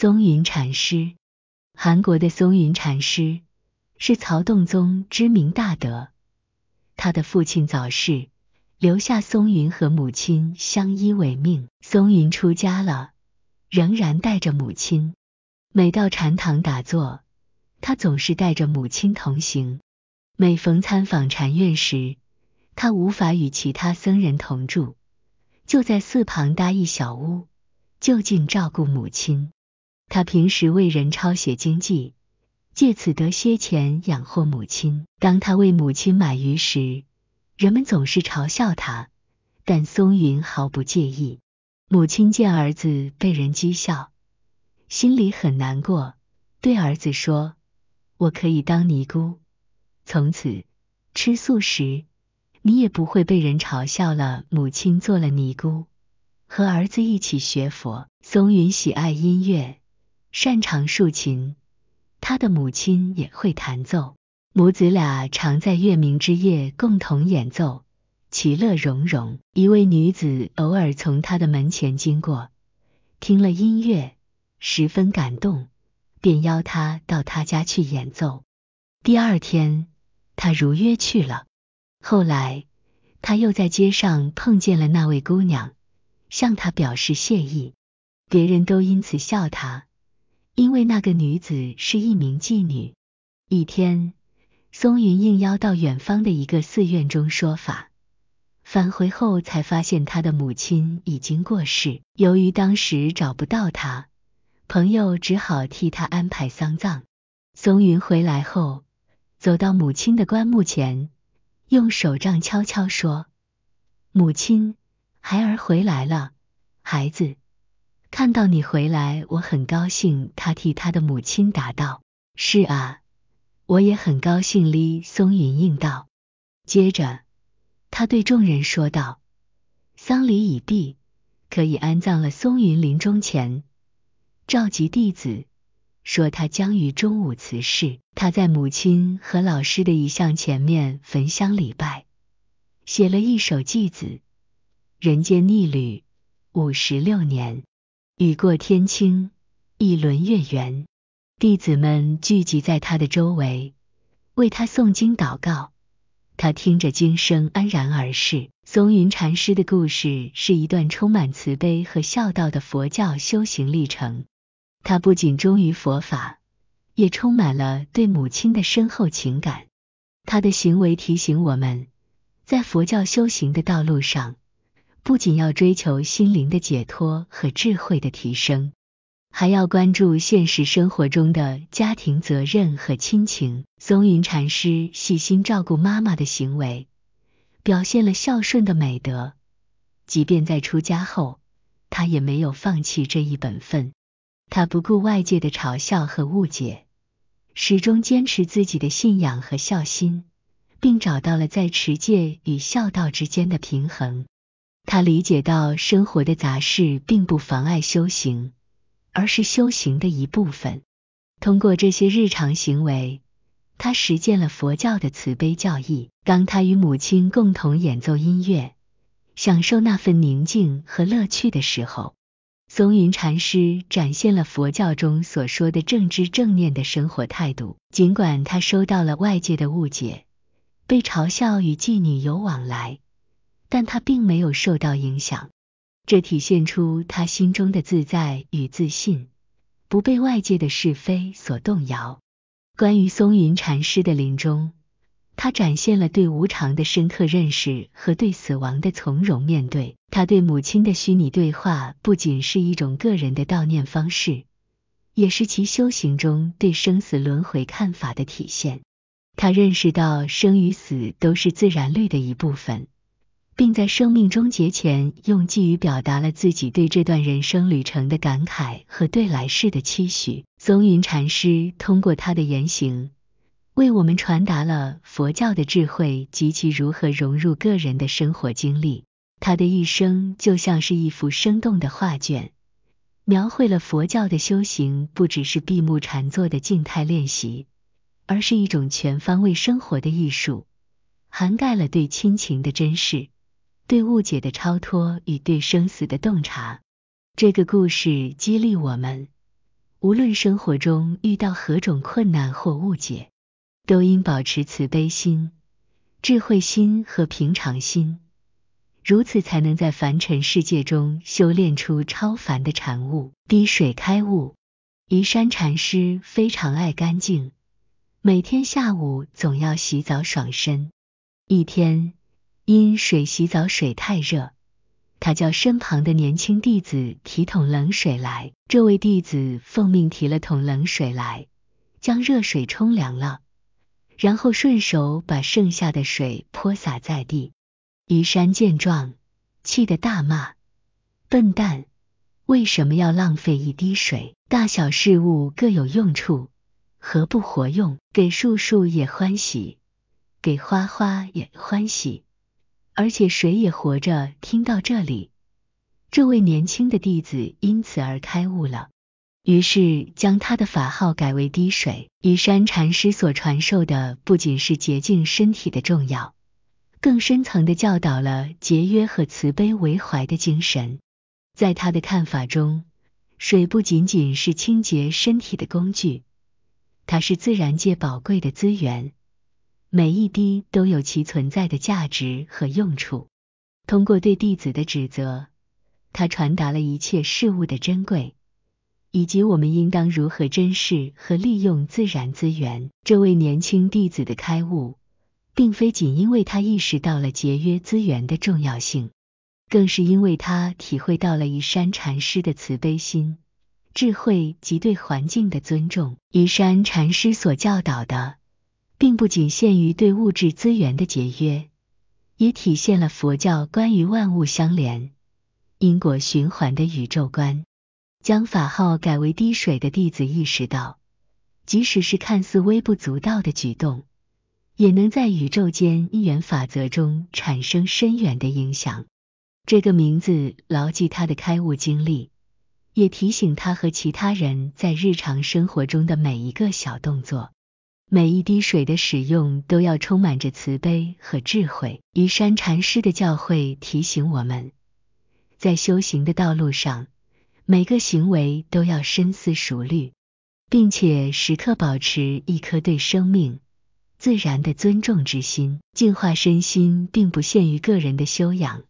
松云禅师，韩国的松云禅师是曹洞宗知名大德。他的父亲早逝，留下松云和母亲相依为命。松云出家了，仍然带着母亲。每到禅堂打坐，他总是带着母亲同行。每逢参访禅院时，他无法与其他僧人同住，就在寺旁搭一小屋，就近照顾母亲。他平时为人抄写经记，借此得些钱养活母亲。当他为母亲买鱼时，人们总是嘲笑他，但松云毫不介意。母亲见儿子被人讥笑，心里很难过，对儿子说：“我可以当尼姑，从此吃素食，你也不会被人嘲笑了。”母亲做了尼姑，和儿子一起学佛。松云喜爱音乐。擅长竖琴，他的母亲也会弹奏，母子俩常在月明之夜共同演奏，其乐融融。一位女子偶尔从他的门前经过，听了音乐，十分感动，便邀他到他家去演奏。第二天，他如约去了。后来，他又在街上碰见了那位姑娘，向她表示谢意。别人都因此笑他。因为那个女子是一名妓女。一天，松云应邀到远方的一个寺院中说法，返回后才发现他的母亲已经过世。由于当时找不到他，朋友只好替他安排丧葬。松云回来后，走到母亲的棺木前，用手杖悄悄说：“母亲，孩儿回来了，孩子。”看到你回来，我很高兴。”他替他的母亲答道。“是啊，我也很高兴。”李松云应道。接着，他对众人说道：“丧礼已毕，可以安葬了。松云临终前，召集弟子，说他将于中午辞世。他在母亲和老师的遗像前面焚香礼拜，写了一首祭子：人间逆旅，五十六年。”雨过天青，一轮月圆，弟子们聚集在他的周围，为他诵经祷告。他听着经声，安然而逝。松云禅师的故事是一段充满慈悲和孝道的佛教修行历程。他不仅忠于佛法，也充满了对母亲的深厚情感。他的行为提醒我们，在佛教修行的道路上。不仅要追求心灵的解脱和智慧的提升，还要关注现实生活中的家庭责任和亲情。松云禅师细心照顾妈妈的行为，表现了孝顺的美德。即便在出家后，他也没有放弃这一本分。他不顾外界的嘲笑和误解，始终坚持自己的信仰和孝心，并找到了在持戒与孝道之间的平衡。他理解到生活的杂事并不妨碍修行，而是修行的一部分。通过这些日常行为，他实践了佛教的慈悲教义。当他与母亲共同演奏音乐，享受那份宁静和乐趣的时候，松云禅师展现了佛教中所说的正知正念的生活态度。尽管他收到了外界的误解，被嘲笑与妓女有往来。但他并没有受到影响，这体现出他心中的自在与自信，不被外界的是非所动摇。关于松云禅师的临终，他展现了对无常的深刻认识和对死亡的从容面对。他对母亲的虚拟对话，不仅是一种个人的悼念方式，也是其修行中对生死轮回看法的体现。他认识到生与死都是自然律的一部分。并在生命终结前，用寄语表达了自己对这段人生旅程的感慨和对来世的期许。松云禅师通过他的言行，为我们传达了佛教的智慧及其如何融入个人的生活经历。他的一生就像是一幅生动的画卷，描绘了佛教的修行不只是闭目禅坐的静态练习，而是一种全方位生活的艺术，涵盖了对亲情的珍视。对误解的超脱与对生死的洞察，这个故事激励我们：无论生活中遇到何种困难或误解，都应保持慈悲心、智慧心和平常心，如此才能在凡尘世界中修炼出超凡的产物。滴水开悟，宜山禅师非常爱干净，每天下午总要洗澡爽身。一天。因水洗澡水太热，他叫身旁的年轻弟子提桶冷水来。这位弟子奉命提了桶冷水来，将热水冲凉了，然后顺手把剩下的水泼洒在地。移山见状，气得大骂：“笨蛋，为什么要浪费一滴水？大小事物各有用处，何不活用？”给树树也欢喜，给花花也欢喜。而且水也活着。听到这里，这位年轻的弟子因此而开悟了，于是将他的法号改为滴水。雨山禅师所传授的不仅是洁净身体的重要，更深层的教导了节约和慈悲为怀的精神。在他的看法中，水不仅仅是清洁身体的工具，它是自然界宝贵的资源。每一滴都有其存在的价值和用处。通过对弟子的指责，他传达了一切事物的珍贵，以及我们应当如何珍视和利用自然资源。这位年轻弟子的开悟，并非仅因为他意识到了节约资源的重要性，更是因为他体会到了一山禅师的慈悲心、智慧及对环境的尊重。一山禅师所教导的。并不仅限于对物质资源的节约，也体现了佛教关于万物相连、因果循环的宇宙观。将法号改为滴水的弟子意识到，即使是看似微不足道的举动，也能在宇宙间因缘法则中产生深远的影响。这个名字牢记他的开悟经历，也提醒他和其他人在日常生活中的每一个小动作。每一滴水的使用都要充满着慈悲和智慧。移山禅师的教诲提醒我们，在修行的道路上，每个行为都要深思熟虑，并且时刻保持一颗对生命、自然的尊重之心。净化身心并不限于个人的修养，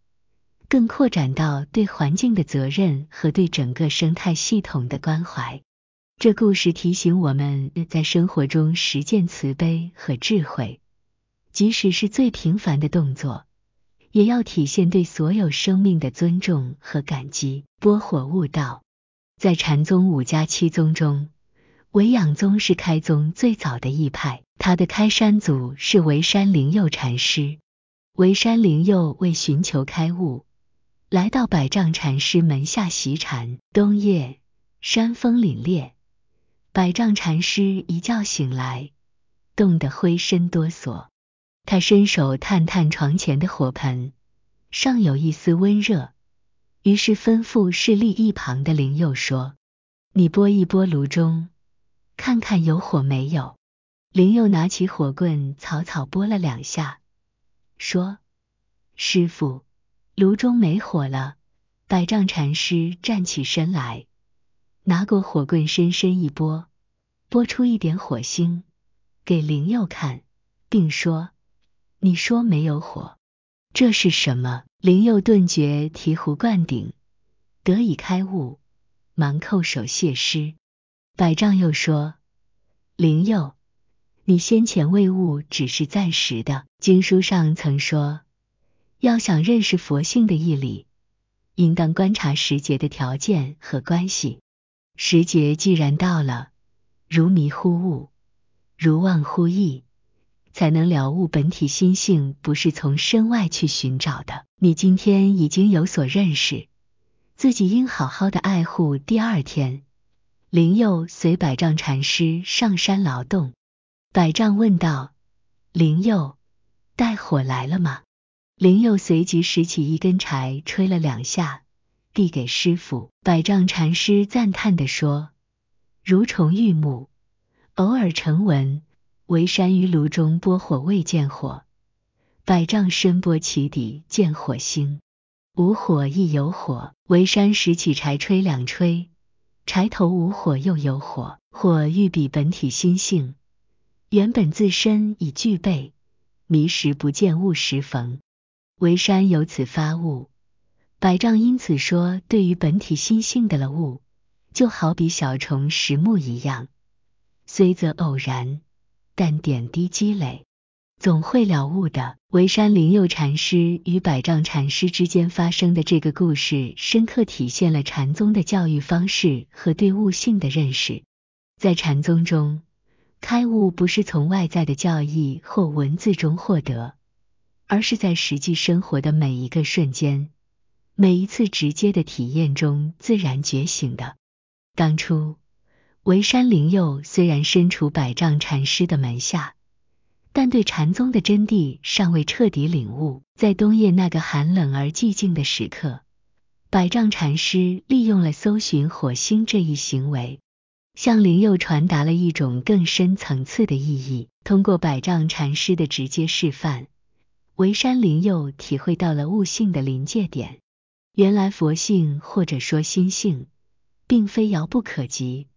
更扩展到对环境的责任和对整个生态系统的关怀。这故事提醒我们在生活中实践慈悲和智慧，即使是最平凡的动作，也要体现对所有生命的尊重和感激。拨火悟道，在禅宗五家七宗中，唯仰宗是开宗最早的一派。他的开山祖是唯山灵佑禅师。唯山灵佑为寻求开悟，来到百丈禅师门下习禅。冬夜，山风凛冽。百丈禅师一觉醒来，冻得浑身哆嗦。他伸手探探床前的火盆，尚有一丝温热，于是吩咐侍立一旁的灵佑说：“你拨一拨炉中，看看有火没有？”灵佑拿起火棍，草草拨了两下，说：“师傅，炉中没火了。”百丈禅师站起身来，拿过火棍，深深一拨。拨出一点火星给灵佑看，并说：“你说没有火，这是什么？”灵佑顿觉醍醐灌顶，得以开悟，忙叩首谢师。百丈又说：“灵佑，你先前未悟，只是暂时的。经书上曾说，要想认识佛性的义理，应当观察时节的条件和关系。时节既然到了。”如迷乎悟，如忘乎意，才能了悟本体心性，不是从身外去寻找的。你今天已经有所认识，自己应好好的爱护。第二天，灵佑随百丈禅师上山劳动。百丈问道：“灵佑，带火来了吗？”灵佑随即拾起一根柴，吹了两下，递给师傅。百丈禅师赞叹地说。如虫遇木，偶尔成文；为山于炉中拨火，未见火；百丈深波其底，见火星。无火亦有火，为山拾起柴吹两吹，柴头无火又有火。火欲比本体心性，原本自身已具备。迷时不见，悟时逢。为山由此发悟，百丈因此说：对于本体心性的了悟。就好比小虫食木一样，虽则偶然，但点滴积累，总会了悟的。沩山灵佑禅师与百丈禅师之间发生的这个故事，深刻体现了禅宗的教育方式和对悟性的认识。在禅宗中，开悟不是从外在的教义或文字中获得，而是在实际生活的每一个瞬间、每一次直接的体验中自然觉醒的。当初，为山灵佑虽然身处百丈禅师的门下，但对禅宗的真谛尚未彻底领悟。在冬夜那个寒冷而寂静的时刻，百丈禅师利用了搜寻火星这一行为，向灵佑传达了一种更深层次的意义。通过百丈禅师的直接示范，为山灵佑体会到了悟性的临界点。原来佛性或者说心性。并非遥不可及，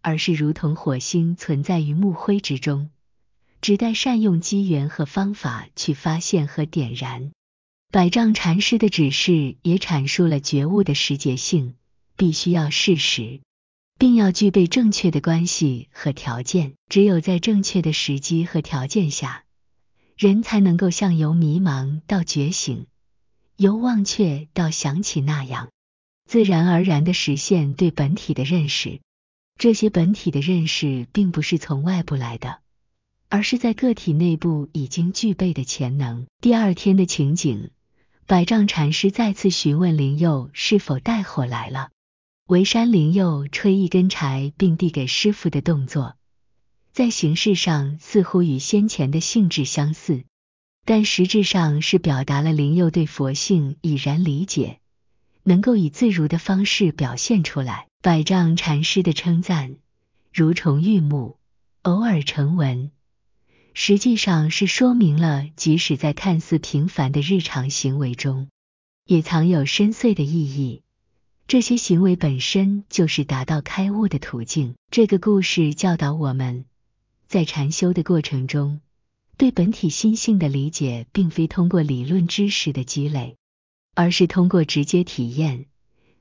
而是如同火星存在于木灰之中，只待善用机缘和方法去发现和点燃。百丈禅师的指示也阐述了觉悟的时节性，必须要适时，并要具备正确的关系和条件。只有在正确的时机和条件下，人才能够像由迷茫到觉醒，由忘却到想起那样。自然而然地实现对本体的认识，这些本体的认识并不是从外部来的，而是在个体内部已经具备的潜能。第二天的情景，百丈禅师再次询问灵佑是否带火来了。围山灵佑吹一根柴，并递给师傅的动作，在形式上似乎与先前的性质相似，但实质上是表达了灵佑对佛性已然理解。能够以自如的方式表现出来。百丈禅师的称赞如重玉木，偶尔成文，实际上是说明了，即使在看似平凡的日常行为中，也藏有深邃的意义。这些行为本身就是达到开悟的途径。这个故事教导我们，在禅修的过程中，对本体心性的理解，并非通过理论知识的积累。而是通过直接体验、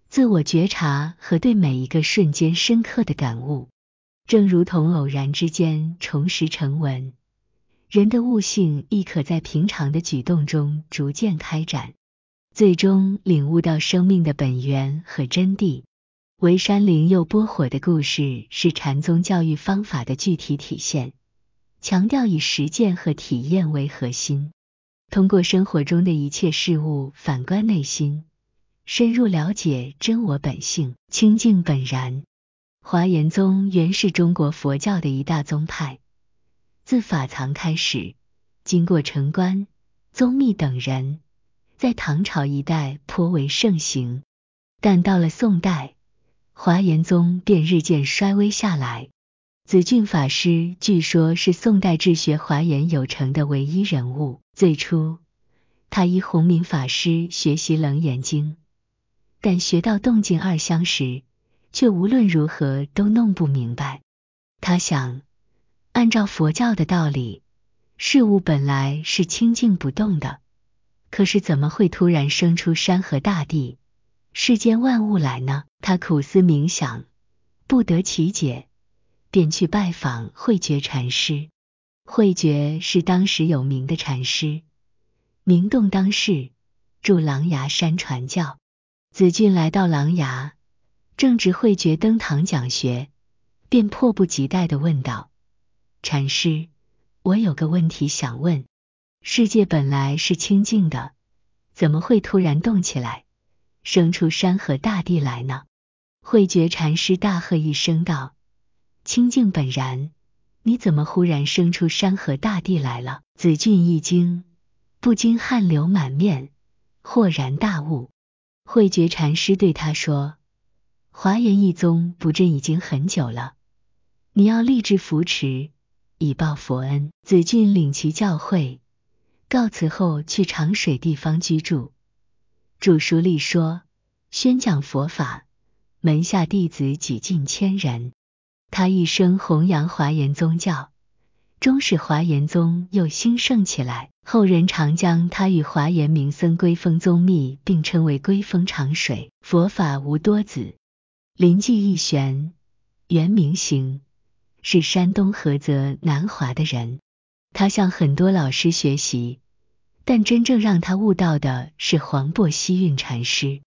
自我觉察和对每一个瞬间深刻的感悟，正如同偶然之间重拾成文，人的悟性亦可在平常的举动中逐渐开展，最终领悟到生命的本源和真谛。围山林又拨火的故事是禅宗教育方法的具体体现，强调以实践和体验为核心。通过生活中的一切事物反观内心，深入了解真我本性、清净本然。华严宗原是中国佛教的一大宗派，自法藏开始，经过澄观、宗密等人，在唐朝一代颇为盛行。但到了宋代，华严宗便日渐衰微下来。子俊法师据说是宋代治学华严有成的唯一人物。最初，他依弘明法师学习《楞严经》，但学到动静二相时，却无论如何都弄不明白。他想，按照佛教的道理，事物本来是清净不动的，可是怎么会突然生出山河大地、世间万物来呢？他苦思冥想，不得其解。便去拜访慧觉禅师。慧觉是当时有名的禅师，名动当世，住狼牙山传教。子俊来到狼牙，正值慧觉登堂讲学，便迫不及待的问道：“禅师，我有个问题想问。世界本来是清净的，怎么会突然动起来，生出山河大地来呢？”慧觉禅师大喝一声道。清净本然，你怎么忽然生出山河大地来了？子俊一惊，不禁汗流满面，豁然大悟。慧觉禅师对他说：“华严一宗不振已经很久了，你要立志扶持，以报佛恩。”子俊领其教诲，告辞后去长水地方居住。著书立说，宣讲佛法，门下弟子几近千人。他一生弘扬华严宗教，终使华严宗又兴盛起来。后人常将他与华严名僧归峰宗密并称为归峰长水。佛法无多子，临济一玄原名行，是山东菏泽南华的人。他向很多老师学习，但真正让他悟道的是黄檗西运禅师。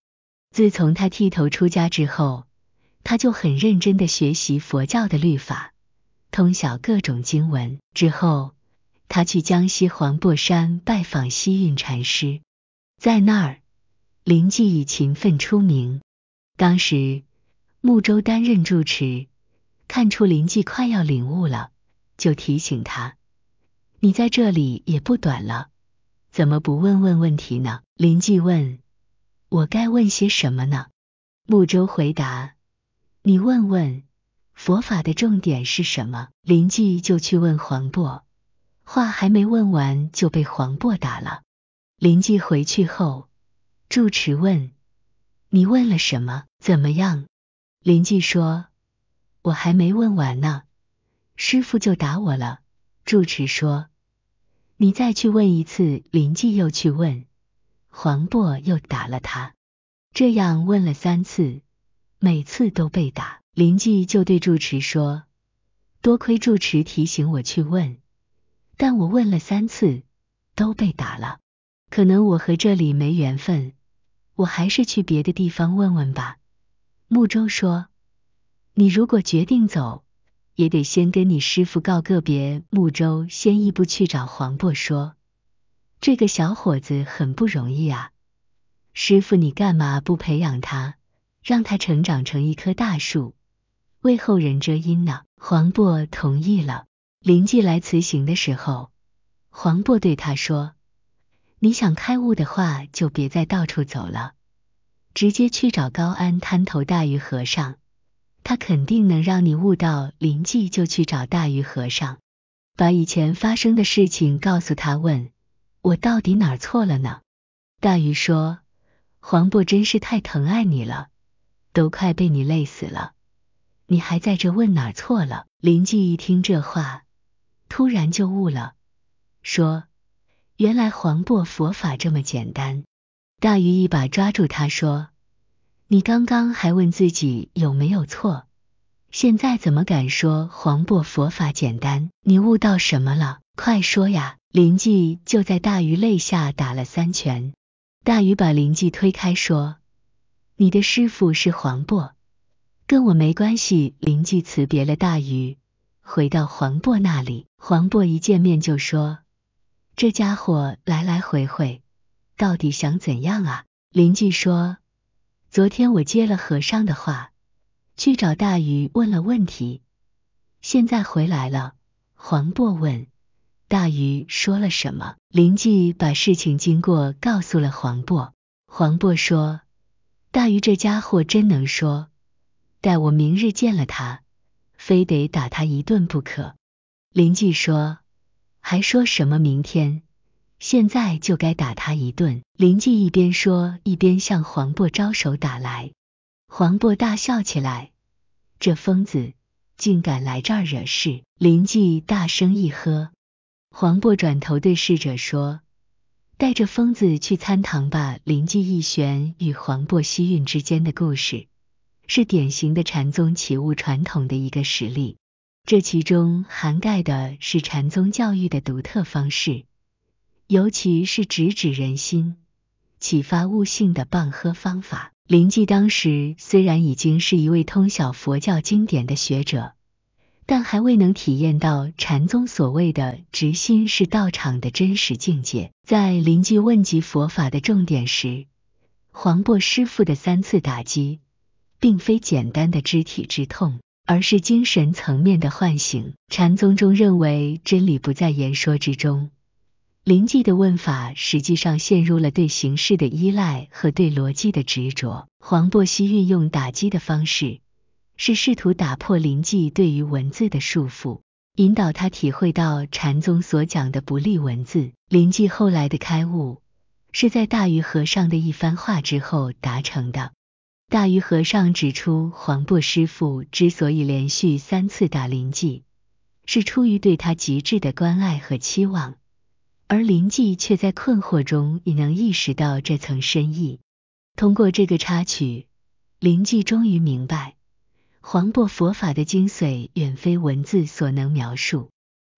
自从他剃头出家之后。他就很认真的学习佛教的律法，通晓各种经文。之后，他去江西黄檗山拜访西运禅师，在那儿，林记以勤奋出名。当时，穆州担任住持，看出林记快要领悟了，就提醒他：“你在这里也不短了，怎么不问问问题呢？”林记问：“我该问些什么呢？”穆州回答。你问问佛法的重点是什么？林寂就去问黄渤，话还没问完就被黄渤打了。林寂回去后，住持问：“你问了什么？怎么样？”林寂说：“我还没问完呢，师傅就打我了。”住持说：“你再去问一次。”林寂又去问，黄渤又打了他。这样问了三次。每次都被打，邻居就对住持说：“多亏住持提醒我去问，但我问了三次都被打了。可能我和这里没缘分，我还是去别的地方问问吧。”木舟说：“你如果决定走，也得先跟你师傅告个别。”木舟先一步去找黄渤说：“这个小伙子很不容易啊，师傅你干嘛不培养他？”让他成长成一棵大树，为后人遮阴呢。黄渤同意了。林记来辞行的时候，黄渤对他说：“你想开悟的话，就别再到处走了，直接去找高安滩头大鱼和尚，他肯定能让你悟到。”林记就去找大鱼和尚，把以前发生的事情告诉他，问我到底哪错了呢？大鱼说：“黄渤真是太疼爱你了。”都快被你累死了，你还在这问哪儿错了？林记一听这话，突然就悟了，说：“原来黄檗佛法这么简单。”大鱼一把抓住他，说：“你刚刚还问自己有没有错，现在怎么敢说黄檗佛法简单？你悟到什么了？快说呀！”林记就在大鱼肋下打了三拳，大鱼把林记推开，说。你的师傅是黄渤，跟我没关系。邻居辞别了大鱼，回到黄渤那里。黄渤一见面就说：“这家伙来来回回，到底想怎样啊？”邻居说：“昨天我接了和尚的话，去找大鱼问了问题，现在回来了。”黄渤问：“大鱼说了什么？”邻居把事情经过告诉了黄渤。黄渤说。大鱼这家伙真能说，待我明日见了他，非得打他一顿不可。林居说，还说什么明天，现在就该打他一顿。林居一边说，一边向黄渤招手打来。黄渤大笑起来，这疯子竟敢来这儿惹事。林居大声一喝，黄渤转头对侍者说。带着疯子去参堂吧。林济义玄与黄檗西运之间的故事，是典型的禅宗起悟传统的一个实例。这其中涵盖的是禅宗教育的独特方式，尤其是直指人心、启发悟性的棒喝方法。林济当时虽然已经是一位通晓佛教经典的学者。但还未能体验到禅宗所谓的“直心是道场”的真实境界。在临济问及佛法的重点时，黄渤师父的三次打击，并非简单的肢体之痛，而是精神层面的唤醒。禅宗中认为真理不在言说之中，临济的问法实际上陷入了对形式的依赖和对逻辑的执着。黄渤西运用打击的方式。是试图打破灵寂对于文字的束缚，引导他体会到禅宗所讲的不立文字。灵寂后来的开悟，是在大愚和尚的一番话之后达成的。大愚和尚指出，黄檗师傅之所以连续三次打灵寂，是出于对他极致的关爱和期望，而灵寂却在困惑中已能意识到这层深意。通过这个插曲，灵寂终于明白。黄檗佛法的精髓远非文字所能描述，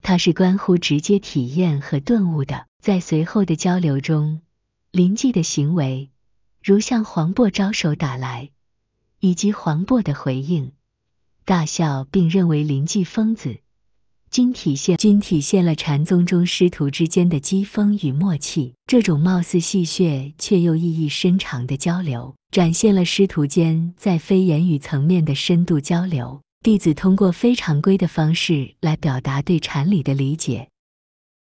它是关乎直接体验和顿悟的。在随后的交流中，林济的行为，如向黄檗招手打来，以及黄檗的回应，大笑并认为林济疯子。均体现均体现了禅宗中师徒之间的机锋与默契。这种貌似戏谑却又意义深长的交流，展现了师徒间在非言语层面的深度交流。弟子通过非常规的方式来表达对禅理的理解。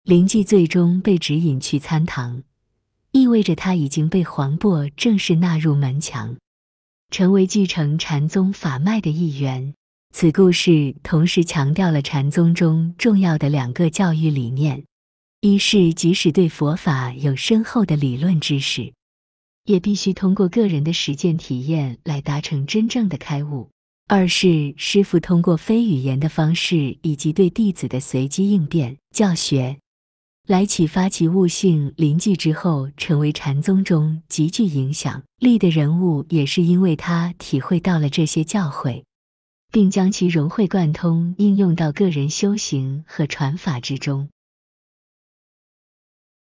灵寂最终被指引去参堂，意味着他已经被黄檗正式纳入门墙，成为继承禅宗法脉的一员。此故事同时强调了禅宗中重要的两个教育理念：一是即使对佛法有深厚的理论知识，也必须通过个人的实践体验来达成真正的开悟；二是师傅通过非语言的方式以及对弟子的随机应变教学，来启发其悟性。临济之后成为禅宗中极具影响力的人物，也是因为他体会到了这些教诲。并将其融会贯通，应用到个人修行和传法之中。